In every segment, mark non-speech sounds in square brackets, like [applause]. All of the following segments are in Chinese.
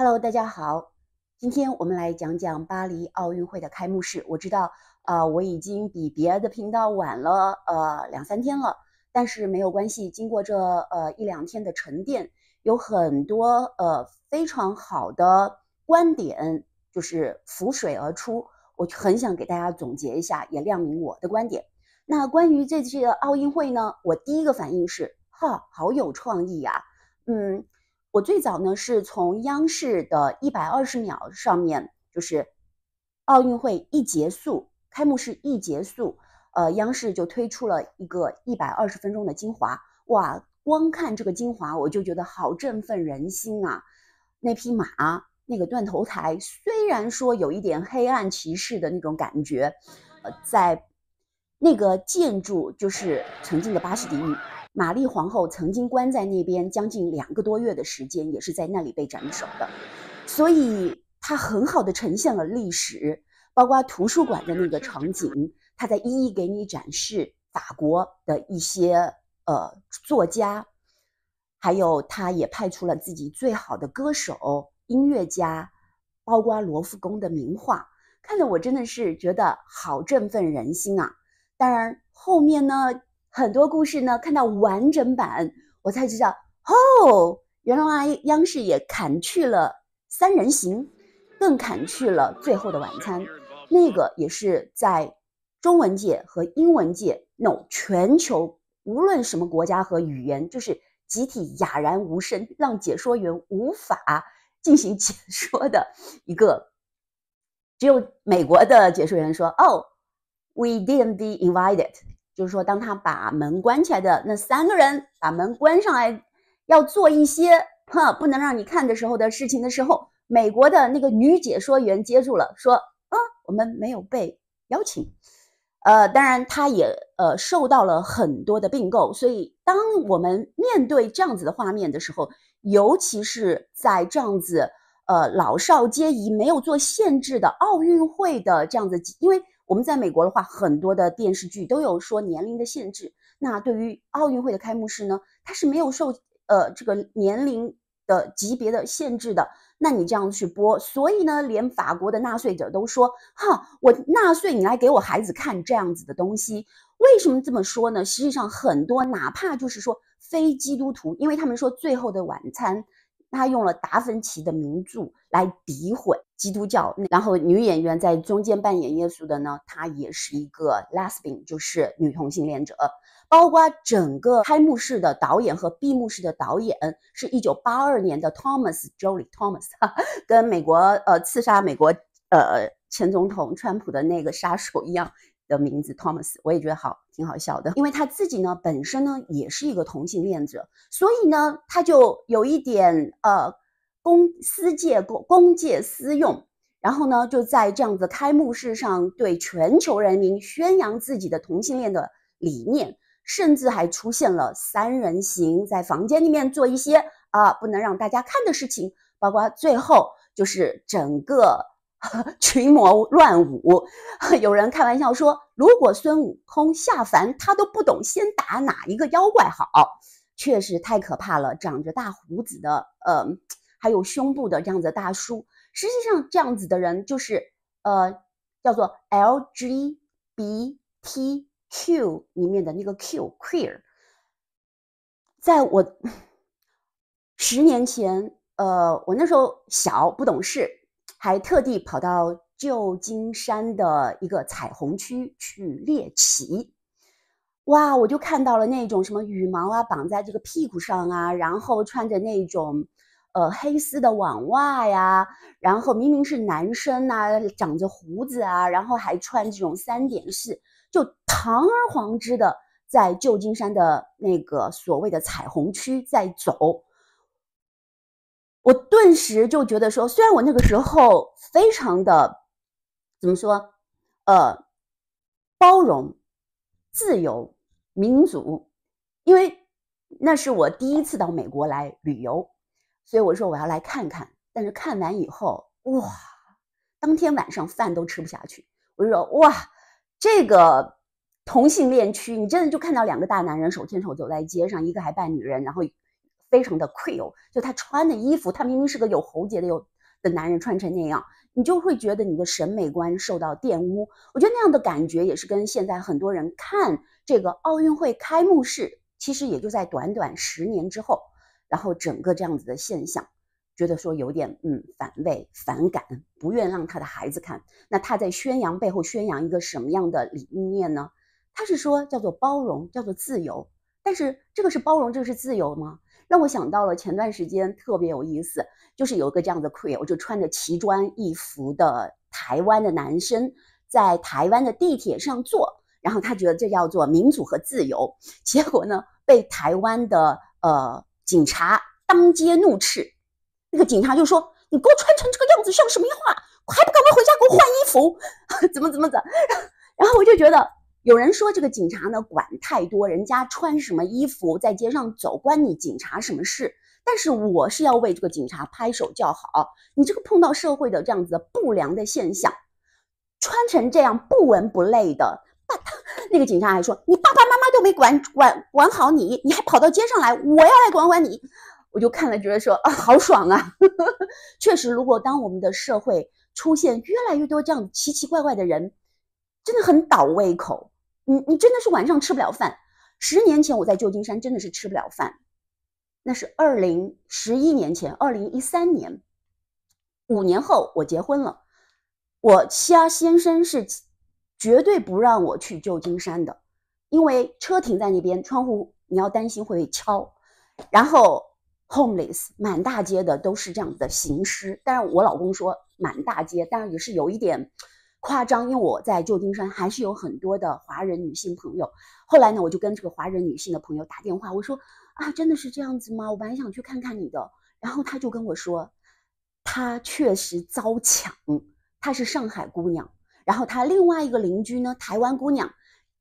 Hello，大家好，今天我们来讲讲巴黎奥运会的开幕式。我知道啊，我已经比别的频道晚了呃两三天了，但是没有关系。经过这呃一两天的沉淀，有很多呃非常好的观点就是浮水而出。我很想给大家总结一下，也亮明我的观点。那关于这的奥运会呢，我第一个反应是哈，好有创意呀，嗯。我最早呢是从央视的一百二十秒上面，就是奥运会一结束，开幕式一结束，呃，央视就推出了一个一百二十分钟的精华。哇，光看这个精华，我就觉得好振奋人心啊！那匹马，那个断头台，虽然说有一点黑暗骑士的那种感觉，呃，在那个建筑就是曾经的巴士底狱。玛丽皇后曾经关在那边将近两个多月的时间，也是在那里被斩首的，所以它很好的呈现了历史，包括图书馆的那个场景，他在一一给你展示法国的一些呃作家，还有他也派出了自己最好的歌手、音乐家，包括罗浮宫的名画，看得我真的是觉得好振奋人心啊！当然后面呢？很多故事呢，看到完整版，我才知道哦，原来央视也砍去了《三人行》，更砍去了《最后的晚餐》。那个也是在中文界和英文界，no，全球无论什么国家和语言，就是集体哑然无声，让解说员无法进行解说的一个。只有美国的解说员说：“Oh，we didn't be invited。”就是说，当他把门关起来的那三个人把门关上来，要做一些哈不能让你看的时候的事情的时候，美国的那个女解说员接住了，说啊，我们没有被邀请。呃，当然，他也呃受到了很多的并购。所以，当我们面对这样子的画面的时候，尤其是在这样子呃老少皆宜没有做限制的奥运会的这样子，因为。我们在美国的话，很多的电视剧都有说年龄的限制。那对于奥运会的开幕式呢，它是没有受呃这个年龄的级别的限制的。那你这样去播，所以呢，连法国的纳税者都说：哈，我纳税，你来给我孩子看这样子的东西？为什么这么说呢？实际上，很多哪怕就是说非基督徒，因为他们说《最后的晚餐》。他用了达芬奇的名著来诋毁基督教，然后女演员在中间扮演耶稣的呢，她也是一个 Lesbian，就是女同性恋者。包括整个开幕式的导演和闭幕式的导演是1982年的 Thomas Jolly，Thomas，[laughs] 跟美国呃刺杀美国呃前总统川普的那个杀手一样。的名字 Thomas，我也觉得好，挺好笑的。因为他自己呢，本身呢也是一个同性恋者，所以呢，他就有一点呃，公私借公公借私用，然后呢，就在这样子开幕式上对全球人民宣扬自己的同性恋的理念，甚至还出现了三人行在房间里面做一些啊不能让大家看的事情，包括最后就是整个。[laughs] 群魔乱舞，[laughs] 有人开玩笑说，如果孙悟空下凡，他都不懂先打哪一个妖怪好，确实太可怕了。长着大胡子的，呃，还有胸部的这样子大叔，实际上这样子的人就是呃，叫做 LGBTQ 里面的那个 Q，queer。在我 [laughs] 十年前，呃，我那时候小，不懂事。还特地跑到旧金山的一个彩虹区去猎奇，哇！我就看到了那种什么羽毛啊绑在这个屁股上啊，然后穿着那种呃黑丝的网袜呀，然后明明是男生呐，长着胡子啊，然后还穿这种三点式，就堂而皇之的在旧金山的那个所谓的彩虹区在走。我顿时就觉得说，虽然我那个时候非常的，怎么说，呃，包容、自由、民主，因为那是我第一次到美国来旅游，所以我说我要来看看。但是看完以后，哇，当天晚上饭都吃不下去。我就说，哇，这个同性恋区，你真的就看到两个大男人手牵手走在街上，一个还扮女人，然后。非常的愧疚，就他穿的衣服，他明明是个有喉结的有，的男人穿成那样，你就会觉得你的审美观受到玷污。我觉得那样的感觉也是跟现在很多人看这个奥运会开幕式，其实也就在短短十年之后，然后整个这样子的现象，觉得说有点嗯反胃、反感，不愿让他的孩子看。那他在宣扬背后宣扬一个什么样的理念呢？他是说叫做包容，叫做自由，但是这个是包容，这个是自由吗？让我想到了前段时间特别有意思，就是有一个这样的 queer，我就穿着奇装异服的台湾的男生在台湾的地铁上坐，然后他觉得这叫做民主和自由，结果呢被台湾的呃警察当街怒斥，那个警察就说：“你给我穿成这个样子像什么样还不赶快回家给我换衣服？[laughs] 怎么怎么怎 [laughs] 然后我就觉得。有人说这个警察呢管太多，人家穿什么衣服在街上走，关你警察什么事？但是我是要为这个警察拍手叫好。你这个碰到社会的这样子不良的现象，穿成这样不文不类的，把他那个警察还说你爸爸妈妈都没管管管好你，你还跑到街上来，我要来管管你。我就看了觉得说啊好爽啊，[laughs] 确实，如果当我们的社会出现越来越多这样奇奇怪怪的人，真的很倒胃口。你你真的是晚上吃不了饭。十年前我在旧金山真的是吃不了饭，那是二零十一年前，二零一三年。五年后我结婚了，我家先生是绝对不让我去旧金山的，因为车停在那边，窗户你要担心会敲。然后 homeless 满大街的都是这样的行尸，但是我老公说满大街，但是也是有一点。夸张，因为我在旧金山还是有很多的华人女性朋友。后来呢，我就跟这个华人女性的朋友打电话，我说：“啊，真的是这样子吗？我本来想去看看你的。”然后她就跟我说：“她确实遭抢，她是上海姑娘。然后她另外一个邻居呢，台湾姑娘，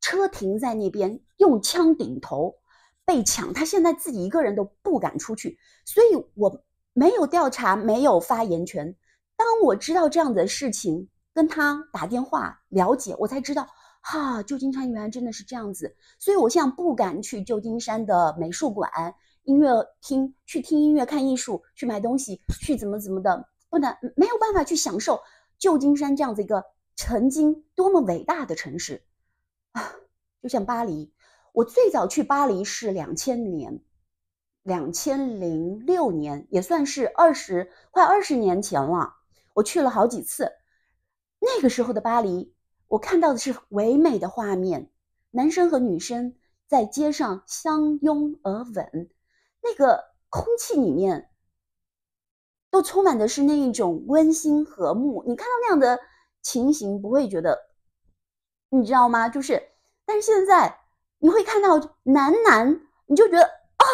车停在那边，用枪顶头，被抢。她现在自己一个人都不敢出去，所以我没有调查，没有发言权。当我知道这样的事情。”跟他打电话了解，我才知道，哈，旧金山原来真的是这样子。所以，我现在不敢去旧金山的美术馆、音乐厅去听音乐、看艺术、去买东西、去怎么怎么的，不能没有办法去享受旧金山这样子一个曾经多么伟大的城市啊！就像巴黎，我最早去巴黎是两千年，两千零六年，也算是二十快二十年前了。我去了好几次。那个时候的巴黎，我看到的是唯美的画面，男生和女生在街上相拥而吻，那个空气里面都充满的是那一种温馨和睦。你看到那样的情形，不会觉得，你知道吗？就是，但是现在你会看到男男，你就觉得啊，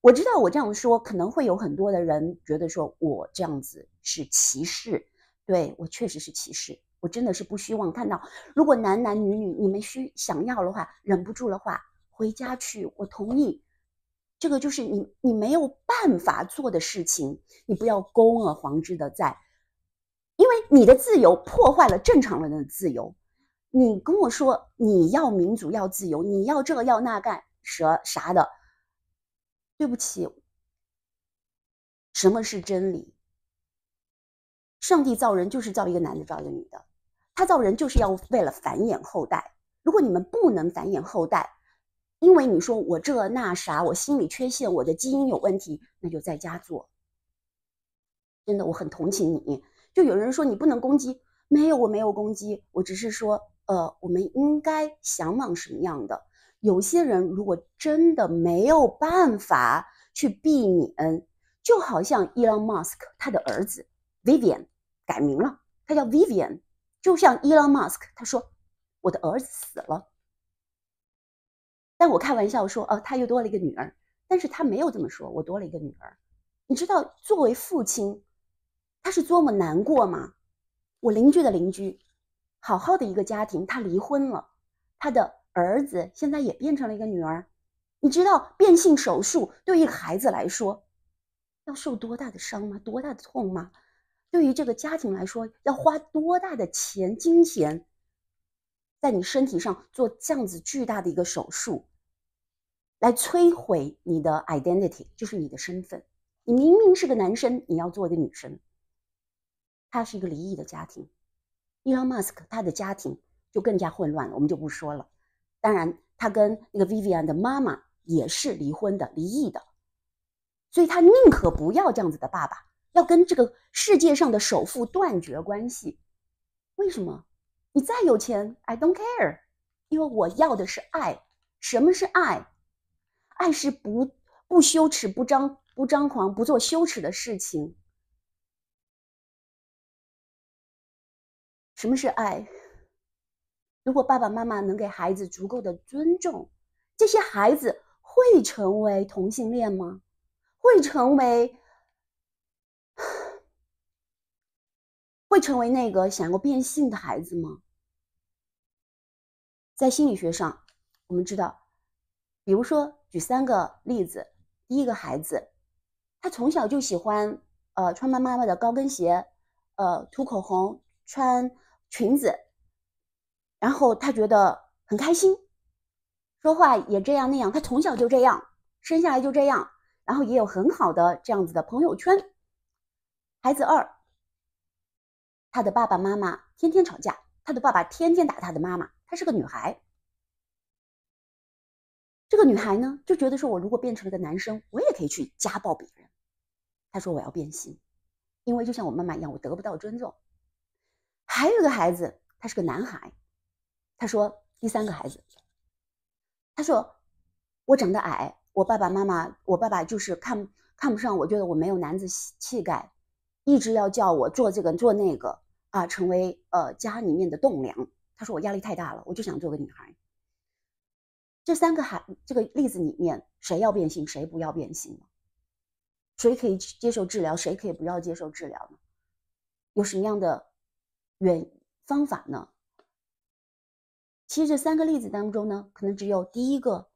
我知道我这样说可能会有很多的人觉得说我这样子是歧视。对我确实是歧视，我真的是不希望看到。如果男男女女你们需想要的话，忍不住的话，回家去，我同意。这个就是你你没有办法做的事情，你不要公而皇之的在，因为你的自由破坏了正常人的自由。你跟我说你要民主要自由，你要这个要那干啥啥的，对不起，什么是真理？上帝造人就是造一个男的，造一个女的。他造人就是要为了繁衍后代。如果你们不能繁衍后代，因为你说我这那啥，我心理缺陷，我的基因有问题，那就在家做。真的，我很同情你。就有人说你不能攻击，没有，我没有攻击，我只是说，呃，我们应该向往什么样的？有些人如果真的没有办法去避免，就好像伊隆·马斯克他的儿子。Vivian 改名了，她叫 Vivian，就像 Elon Musk，他说我的儿子死了，但我开玩笑说，哦，他又多了一个女儿。但是他没有这么说，我多了一个女儿。你知道作为父亲他是多么难过吗？我邻居的邻居，好好的一个家庭，他离婚了，他的儿子现在也变成了一个女儿。你知道变性手术对于孩子来说要受多大的伤吗？多大的痛吗？对于这个家庭来说，要花多大的钱金钱，在你身体上做这样子巨大的一个手术，来摧毁你的 identity，就是你的身份。你明明是个男生，你要做一个女生。他是一个离异的家庭，Elon Musk 他的家庭就更加混乱了，我们就不说了。当然，他跟那个 Vivian 的妈妈也是离婚的、离异的，所以他宁可不要这样子的爸爸。要跟这个世界上的首富断绝关系，为什么？你再有钱，I don't care，因为我要的是爱。什么是爱？爱是不不羞耻、不张不张狂、不做羞耻的事情。什么是爱？如果爸爸妈妈能给孩子足够的尊重，这些孩子会成为同性恋吗？会成为？会成为那个想过变性的孩子吗？在心理学上，我们知道，比如说举三个例子：第一个孩子，他从小就喜欢，呃，穿妈妈的高跟鞋，呃，涂口红，穿裙子，然后他觉得很开心，说话也这样那样，他从小就这样，生下来就这样，然后也有很好的这样子的朋友圈。孩子二。他的爸爸妈妈天天吵架，他的爸爸天天打他的妈妈。他是个女孩，这个女孩呢就觉得说，我如果变成了个男生，我也可以去家暴别人。他说我要变心，因为就像我妈妈一样，我得不到尊重。还有一个孩子，他是个男孩，他说第三个孩子，他说我长得矮，我爸爸妈妈，我爸爸就是看看不上我，觉得我没有男子气概。一直要叫我做这个做那个啊，成为呃家里面的栋梁。他说我压力太大了，我就想做个女孩。这三个孩这个例子里面，谁要变性，谁不要变性？谁可以接受治疗，谁可以不要接受治疗呢？有什么样的原方法呢？其实这三个例子当中呢，可能只有第一个，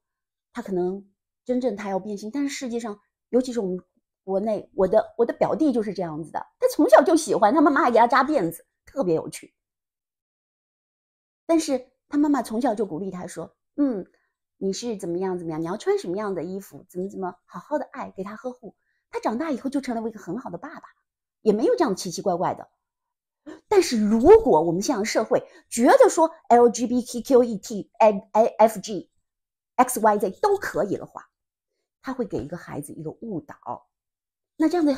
他可能真正他要变性，但是世界上尤其是我们。国内，我的我的表弟就是这样子的，他从小就喜欢他妈妈还给他扎辫子，特别有趣。但是他妈妈从小就鼓励他说：“嗯，你是怎么样怎么样，你要穿什么样的衣服，怎么怎么好好的爱给他呵护。”他长大以后就成了一个很好的爸爸，也没有这样奇奇怪怪的。但是如果我们现在社会觉得说 LGBTQET、A、A、F、G、X、Y、Z 都可以的话，他会给一个孩子一个误导。那这样的，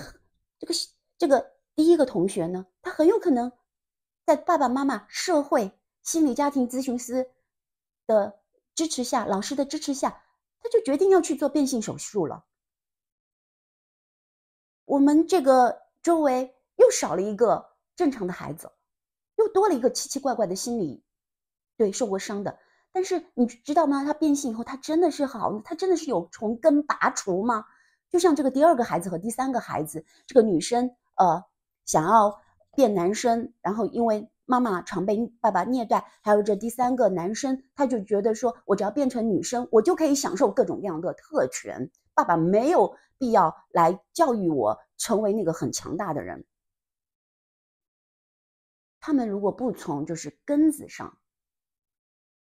这个这个第一个同学呢，他很有可能在爸爸妈妈、社会、心理家庭咨询师的支持下、老师的支持下，他就决定要去做变性手术了。我们这个周围又少了一个正常的孩子，又多了一个奇奇怪怪的心理，对受过伤的。但是你知道吗？他变性以后，他真的是好他真的是有从根拔除吗？就像这个第二个孩子和第三个孩子，这个女生呃想要变男生，然后因为妈妈常被爸爸虐待，还有这第三个男生，他就觉得说我只要变成女生，我就可以享受各种各样的特权。爸爸没有必要来教育我成为那个很强大的人。他们如果不从就是根子上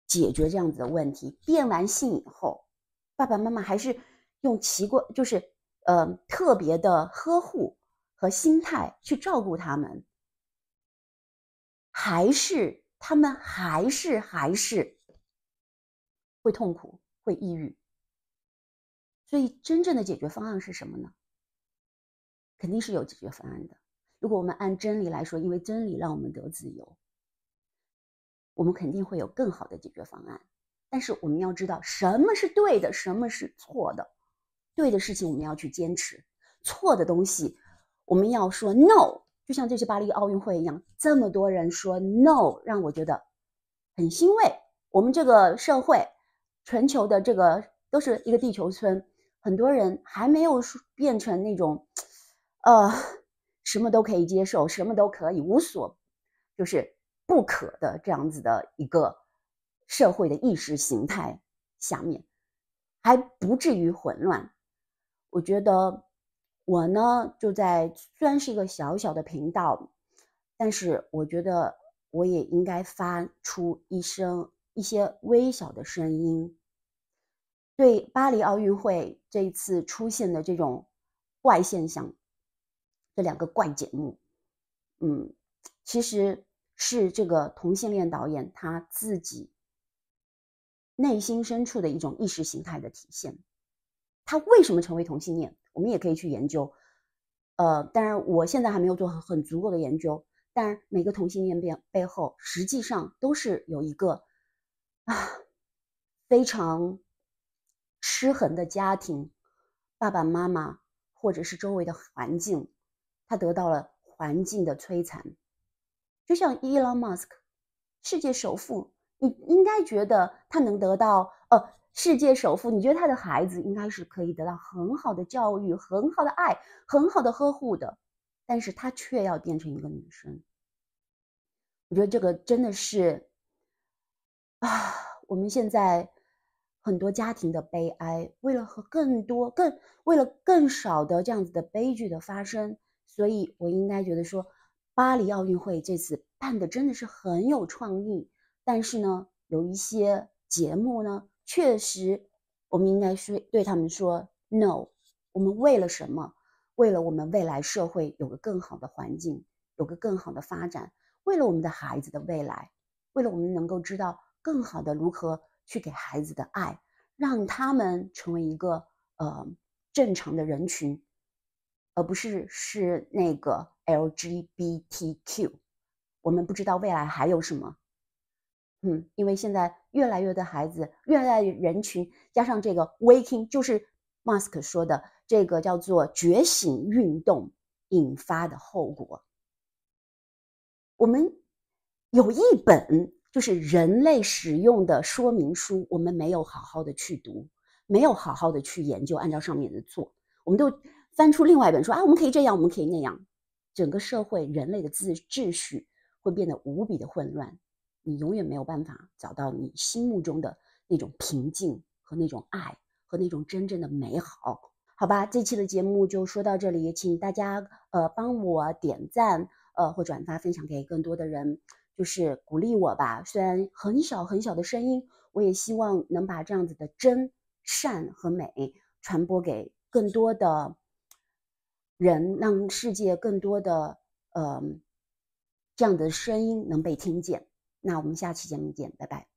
解决这样子的问题，变完性以后，爸爸妈妈还是。用奇怪就是，呃，特别的呵护和心态去照顾他们，还是他们还是还是会痛苦，会抑郁。所以，真正的解决方案是什么呢？肯定是有解决方案的。如果我们按真理来说，因为真理让我们得自由，我们肯定会有更好的解决方案。但是，我们要知道什么是对的，什么是错的。对的事情我们要去坚持，错的东西我们要说 no。就像这次巴黎奥运会一样，这么多人说 no，让我觉得很欣慰。我们这个社会，全球的这个都是一个地球村，很多人还没有变成那种，呃，什么都可以接受，什么都可以无所就是不可的这样子的一个社会的意识形态下面，还不至于混乱。我觉得，我呢就在虽然是一个小小的频道，但是我觉得我也应该发出一声一些微小的声音，对巴黎奥运会这一次出现的这种怪现象，这两个怪节目，嗯，其实是这个同性恋导演他自己内心深处的一种意识形态的体现。他为什么成为同性恋？我们也可以去研究，呃，当然我现在还没有做很足够的研究，但每个同性恋变背后实际上都是有一个啊非常失衡的家庭，爸爸妈妈或者是周围的环境，他得到了环境的摧残，就像 Elon Musk，世界首富，你应该觉得他能得到呃。世界首富，你觉得他的孩子应该是可以得到很好的教育、很好的爱、很好的呵护的，但是他却要变成一个女生。我觉得这个真的是啊，我们现在很多家庭的悲哀。为了和更多、更为了更少的这样子的悲剧的发生，所以我应该觉得说，巴黎奥运会这次办的真的是很有创意，但是呢，有一些节目呢。确实，我们应该说对他们说 “no”。我们为了什么？为了我们未来社会有个更好的环境，有个更好的发展，为了我们的孩子的未来，为了我们能够知道更好的如何去给孩子的爱，让他们成为一个呃正常的人群，而不是是那个 LGBTQ。我们不知道未来还有什么，嗯，因为现在。越来越多的孩子，越来越人群，加上这个 “waking”，就是 m a s k 说的这个叫做“觉醒运动”引发的后果。我们有一本就是人类使用的说明书，我们没有好好的去读，没有好好的去研究，按照上面的做，我们都翻出另外一本说啊，我们可以这样，我们可以那样，整个社会人类的自秩序会变得无比的混乱。你永远没有办法找到你心目中的那种平静和那种爱和那种真正的美好，好吧？这期的节目就说到这里，请大家呃帮我点赞呃或转发分享给更多的人，就是鼓励我吧。虽然很小很小的声音，我也希望能把这样子的真善和美传播给更多的人，让世界更多的呃这样的声音能被听见。那我们下期节目见，拜拜。